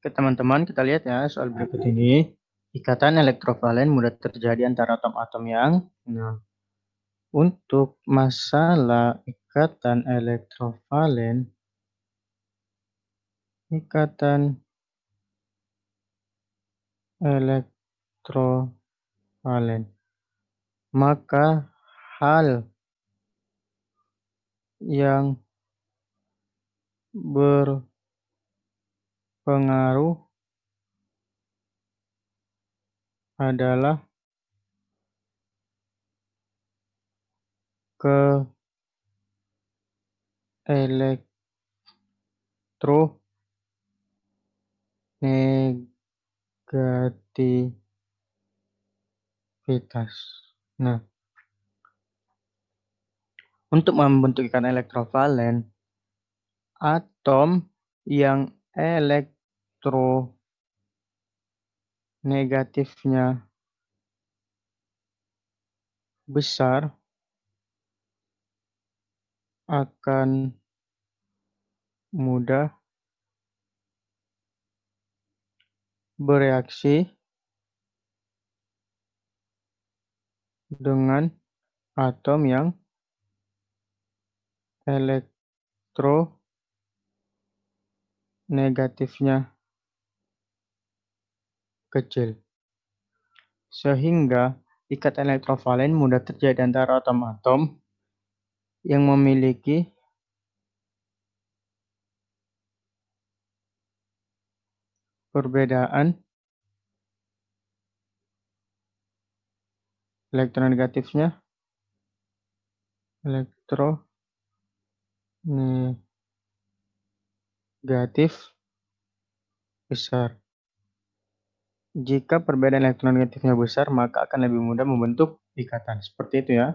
Oke teman-teman, kita lihat ya soal berikut ini. Ikatan elektrovalen mudah terjadi antara atom-atom yang... Nah, untuk masalah ikatan elektrovalen, ikatan elektrovalen, maka hal yang ber pengaruh adalah ke elektronegativitas. Nah, untuk membentuk ikan elektrovalen, atom yang elektro negatifnya besar akan mudah bereaksi dengan atom yang elektro negatifnya kecil. Sehingga ikat elektrovalen mudah terjadi antara atom-atom yang memiliki perbedaan elektronegatifnya elektro negatif Negatif besar. Jika perbedaan elektron negatifnya besar, maka akan lebih mudah membentuk ikatan. Seperti itu ya.